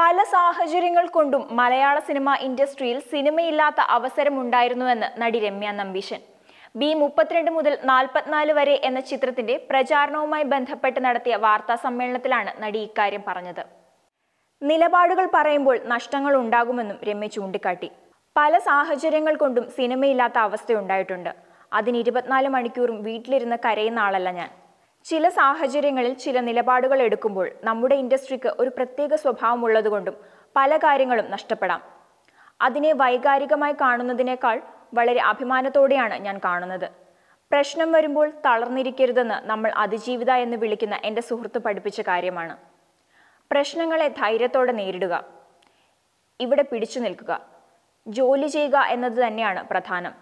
പല സാഹചര്യങ്ങൾ കൊണ്ടും മലയാള സിനിമ ഇൻഡസ്ട്രിയിൽ സിനിമയില്ലാത്ത അവസരമുണ്ടായിരുന്നുവെന്ന് നടി രമ്യ നമ്പീശൻ ബി മുപ്പത്തിരണ്ട് മുതൽ നാൽപ്പത്തിനാല് വരെ എന്ന ചിത്രത്തിന്റെ പ്രചാരണവുമായി ബന്ധപ്പെട്ട് നടത്തിയ വാർത്താ സമ്മേളനത്തിലാണ് നടി ഇക്കാര്യം പറഞ്ഞത് നിലപാടുകൾ പറയുമ്പോൾ നഷ്ടങ്ങൾ ഉണ്ടാകുമെന്നും രമ്യ ചൂണ്ടിക്കാട്ടി പല സാഹചര്യങ്ങൾ കൊണ്ടും സിനിമയില്ലാത്ത അവസ്ഥയുണ്ടായിട്ടുണ്ട് അതിന് ഇരുപത്തിനാല് മണിക്കൂറും വീട്ടിലിരുന്ന് കരയുന്ന ആളല്ല ഞാൻ ചില സാഹചര്യങ്ങളിൽ ചില നിലപാടുകൾ എടുക്കുമ്പോൾ നമ്മുടെ ഇൻഡസ്ട്രിക്ക് ഒരു പ്രത്യേക സ്വഭാവമുള്ളതുകൊണ്ടും പല കാര്യങ്ങളും നഷ്ടപ്പെടാം അതിനെ വൈകാരികമായി കാണുന്നതിനേക്കാൾ വളരെ അഭിമാനത്തോടെയാണ് ഞാൻ കാണുന്നത് പ്രശ്നം വരുമ്പോൾ തളർന്നിരിക്കരുതെന്ന് നമ്മൾ അതിജീവിത എന്ന് വിളിക്കുന്ന എൻ്റെ സുഹൃത്ത് പഠിപ്പിച്ച കാര്യമാണ് പ്രശ്നങ്ങളെ ധൈര്യത്തോടെ നേരിടുക ഇവിടെ പിടിച്ചു നിൽക്കുക ജോലി ചെയ്യുക എന്നത് തന്നെയാണ് പ്രധാനം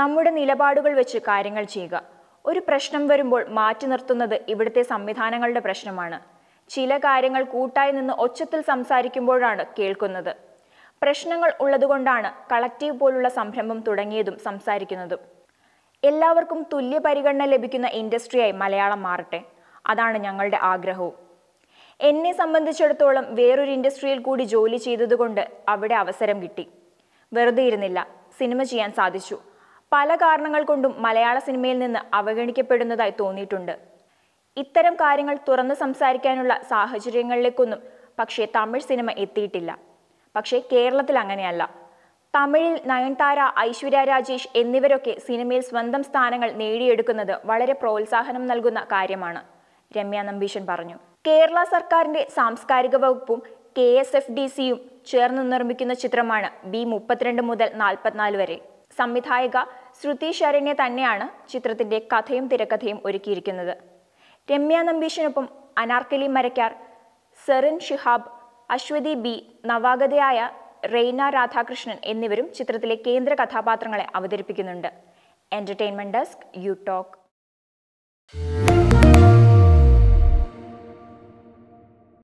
നമ്മുടെ നിലപാടുകൾ വെച്ച് കാര്യങ്ങൾ ചെയ്യുക ഒരു പ്രശ്നം വരുമ്പോൾ മാറ്റി നിർത്തുന്നത് ഇവിടുത്തെ സംവിധാനങ്ങളുടെ പ്രശ്നമാണ് ചില കാര്യങ്ങൾ കൂട്ടായി നിന്ന് ഒച്ചത്തിൽ സംസാരിക്കുമ്പോഴാണ് കേൾക്കുന്നത് പ്രശ്നങ്ങൾ ഉള്ളതുകൊണ്ടാണ് കളക്റ്റീവ് പോലുള്ള സംരംഭം തുടങ്ങിയതും സംസാരിക്കുന്നതും എല്ലാവർക്കും തുല്യ പരിഗണന ലഭിക്കുന്ന ഇൻഡസ്ട്രിയായി മലയാളം മാറട്ടെ അതാണ് ഞങ്ങളുടെ ആഗ്രഹവും എന്നെ സംബന്ധിച്ചിടത്തോളം വേറൊരു ഇൻഡസ്ട്രിയിൽ കൂടി ജോലി ചെയ്തതുകൊണ്ട് അവിടെ അവസരം കിട്ടി വെറുതെ ഇരുന്നില്ല സിനിമ ചെയ്യാൻ സാധിച്ചു പല കാരണങ്ങൾ കൊണ്ടും മലയാള സിനിമയിൽ നിന്ന് അവഗണിക്കപ്പെടുന്നതായി തോന്നിയിട്ടുണ്ട് ഇത്തരം കാര്യങ്ങൾ തുറന്ന് സംസാരിക്കാനുള്ള സാഹചര്യങ്ങളിലേക്കൊന്നും പക്ഷേ തമിഴ് സിനിമ എത്തിയിട്ടില്ല പക്ഷേ കേരളത്തിൽ അങ്ങനെയല്ല തമിഴിൽ നയൻതാര ഐശ്വര്യ രാജേഷ് എന്നിവരൊക്കെ സിനിമയിൽ സ്വന്തം സ്ഥാനങ്ങൾ നേടിയെടുക്കുന്നത് വളരെ പ്രോത്സാഹനം നൽകുന്ന കാര്യമാണ് രമ്യ നമ്പീശൻ പറഞ്ഞു കേരള സർക്കാരിന്റെ സാംസ്കാരിക വകുപ്പും കെ എസ് എഫ് ഡി സിയും ചേർന്ന് നിർമ്മിക്കുന്ന ചിത്രമാണ് ബി മുപ്പത്തിരണ്ട് മുതൽ നാൽപ്പത്തിനാല് വരെ സംവിധായിക ശ്രുതി ശരണ്യ തന്നെയാണ് ചിത്രത്തിന്റെ കഥയും തിരക്കഥയും ഒരുക്കിയിരിക്കുന്നത് രമ്യ നമ്പീഷിനൊപ്പം അനാർക്കലി മരക്കാർ സെറിൻ ഷിഹാബ് അശ്വതി ബി നവാഗതയായ റെയ്ന രാധാകൃഷ്ണൻ എന്നിവരും ചിത്രത്തിലെ കേന്ദ്ര കഥാപാത്രങ്ങളെ അവതരിപ്പിക്കുന്നുണ്ട് എൻ്റർടൈൻമെൻറ് ഡെസ്ക് യു ടോക്ക്